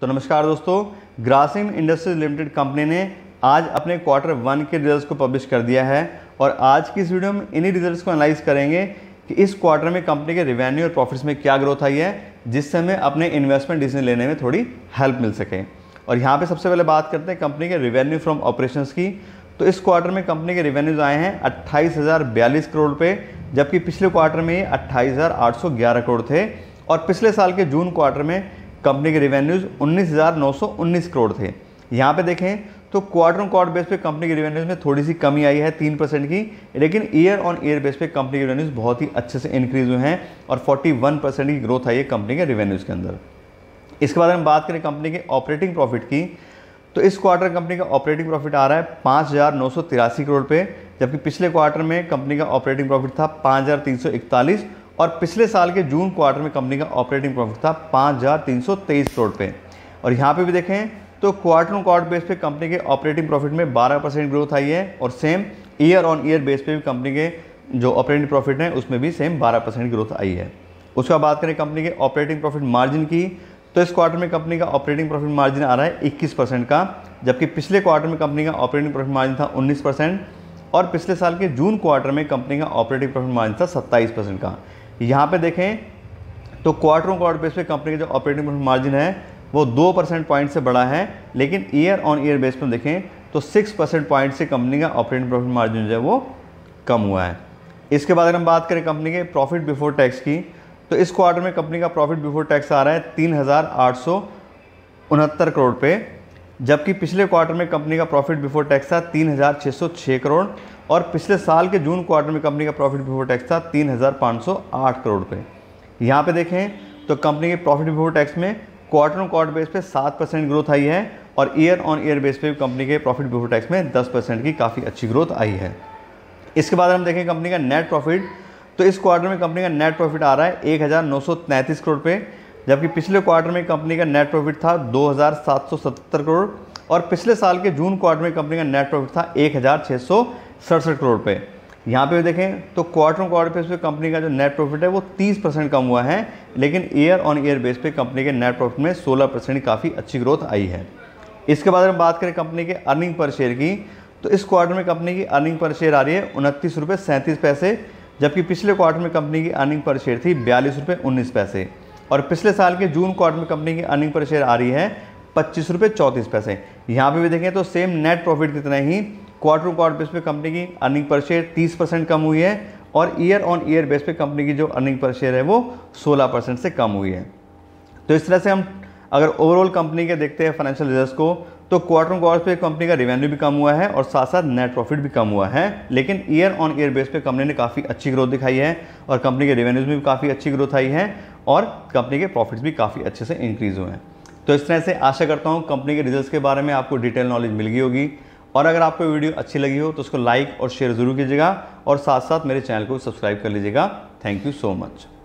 तो नमस्कार दोस्तों ग्रासिम इंडस्ट्रीज लिमिटेड कंपनी ने आज अपने क्वार्टर वन के रिजल्ट्स को पब्लिश कर दिया है और आज की इस वीडियो में इन्हीं रिजल्ट्स को एनालाइज करेंगे कि इस क्वार्टर में कंपनी के रेवेन्यू और प्रॉफिट्स में क्या ग्रोथ आई है जिससे हमें अपने इन्वेस्टमेंट डिसीजन लेने में थोड़ी हेल्प मिल सके और यहाँ पर सबसे पहले बात करते हैं कंपनी के रेवेन्यू फ्रॉम ऑपरेशन की तो इस क्वार्टर में कंपनी के रेवेन्यूज आए हैं अट्ठाईस करोड़ रुपये जबकि पिछले क्वार्टर में ये अट्ठाईस करोड़ थे और पिछले साल के जून क्वार्टर में कंपनी के रिवेन्यूज़ उन्नीस करोड़ थे यहाँ पे देखें तो क्वार्टर ऑन क्वार्टर बेस पे कंपनी के रिवेन्यूज़ में थोड़ी सी कमी आई है तीन परसेंट की लेकिन ईयर ऑन ईयर बेस पे कंपनी के रिवेन्यूज़ बहुत ही अच्छे से इंक्रीज हुए हैं और 41 परसेंट की ग्रोथ आई है कंपनी के रिवेन्यूज़ के अंदर इसके बाद हम बात करें कंपनी के ऑपरेटिंग प्रॉफिट की तो इस क्वार्टर कंपनी का ऑपरेटिंग प्रॉफिट आ रहा है पाँच हज़ार नौ सौ तिरासी करोड़ पे जबकि पिछले क्वार्टर में कंपनी का ऑपरेटिंग प्रॉफिट था पाँच हज़ार तीन सौ इकतालीस और पिछले साल के जून क्वार्टर में कंपनी का ऑपरेटिंग प्रॉफिट था पाँच हज़ार तीन सौ तेईस करोड़ पे और यहाँ पे भी देखें तो क्वार्टर ऑन क्वार्टर बेस पे कंपनी के ऑपरेटिंग प्रॉफिट में बारह परसेंट ग्रोथ आई है और same year on year base पे भी कंपनी के जो ऑपरेटिंग प्रॉफिट है उसमें भी सेम बारह परसेंट ग्रोथ आई है उसका बात करें कंपनी के ऑपरेटिंग प्रॉफिट मार्जिन की तो इस क्वार्टर में कंपनी का ऑपरेटिंग प्रॉफिट मार्जिन आ रहा है इक्कीस परसेंट का जबकि पिछले क्वार्टर में कंपनी का ऑपरेटिंग प्रॉफिट मार्जिन था उन्नीस परसेंट और पिछले साल के जून क्वार्टर में कंपनी का ऑपरेटिंग प्रॉफिट मार्जिन था सत्ताईस परसेंट का यहाँ पे देखें तो क्वार्टर ऑन क्वार्टर बेस पे कंपनी का जो ऑपरेटिंग मार्जिन है वो दो परसेंट पॉइंट से बड़ा है लेकिन ईयर ऑन ईयर बेस पर देखें तो सिक्स परसेंट पॉइंट से कंपनी का ऑपरेटिंग प्रॉफिट मार्जिन जो है वो कम हुआ है इसके बाद अगर हम बात करें कंपनी के प्रॉफिट बिफोर टैक्स की तो इस क्वार्टर में कंपनी का प्रॉफिट बिफोर टैक्स आ रहा है तीन हज़ार आठ सौ उनहत्तर करोड़ पे जबकि पिछले क्वार्टर में कंपनी का प्रॉफिट बिफोर टैक्स था 3,606 करोड़ और पिछले साल के जून क्वार्टर में कंपनी का प्रॉफिट बिफोर टैक्स था 3,508 करोड़ रुपये यहाँ पे देखें तो कंपनी के प्रॉफिट बिफोर टैक्स में क्वार्टर ऑन क्वार्टर बेस पे सात परसेंट ग्रोथ आई है और ईयर ऑन ईयर बेस पे कंपनी के प्रॉफिट बिफोर टैक्स में दस परसेंट की काफ़ी अच्छी ग्रोथ आई है इसके बाद हम देखें कंपनी का नेट प्रॉफिट तो इस क्वार्टर में कंपनी का नेट प्रॉफिट आ रहा है एक करोड़ रुपये जबकि पिछले क्वार्टर में कंपनी का नेट प्रॉफिट था 2,770 करोड़ और पिछले साल के जून क्वार्टर में कंपनी का नेट प्रॉफिट था एक करोड़ पे यहाँ पे देखें तो क्वार्टर क्वार्टर बेस पे कंपनी का जो नेट प्रॉफिट है वो 30 परसेंट कम हुआ है लेकिन ईयर ऑन ईयर बेस पे कंपनी के नेट प्रॉफिट में 16 परसेंट काफ़ी अच्छी ग्रोथ आई है इसके बाद हम बात करें कंपनी के अर्निंग पर शेयर की तो इस क्वार्टर में कंपनी की अर्निंग पर शेयर आ रही है उनतीस रुपये पैसे जबकि पिछले क्वार्टर में कंपनी की अर्निंग पर शेयर थी बयालीस रुपये उन्नीस पैसे और पिछले साल के जून क्वार्टर में कंपनी की अर्निंग पर शेयर आ रही है पच्चीस रुपये चौंतीस पैसे यहाँ पर भी देखें तो सेम नेट प्रॉफिट कितना ही क्वार्टर क्वार्टर बेस पे कंपनी की अर्निंग पर शेयर तीस परसेंट कम हुई है और ईयर ऑन ईयर बेस पे कंपनी की जो अर्निंग पर शेयर है वो सोलह परसेंट से कम हुई है तो इस तरह से हम अगर ओवरऑल कंपनी के देखते हैं फाइनेंशियल रिजल्ट को तो क्वार्टर ऑन क्वार्टर पे कंपनी का रेवेन्यू भी कम हुआ है और साथ साथ नेट प्रॉफिट भी कम हुआ है लेकिन ईयर ऑन ईयर बेस पे कंपनी ने काफ़ी अच्छी ग्रोथ दिखाई है और कंपनी के रेवेन्यूज में भी काफ़ी अच्छी ग्रोथ आई है और कंपनी के प्रॉफिट्स भी काफ़ी अच्छे से इंक्रीज़ हुए हैं तो इस तरह से आशा करता हूँ कंपनी के रिजल्ट के बारे में आपको डिटेल नॉलेज मिल गई होगी और अगर आपको वीडियो अच्छी लगी हो तो उसको लाइक और शेयर ज़रूर कीजिएगा और साथ साथ मेरे चैनल को सब्सक्राइब कर लीजिएगा थैंक यू सो मच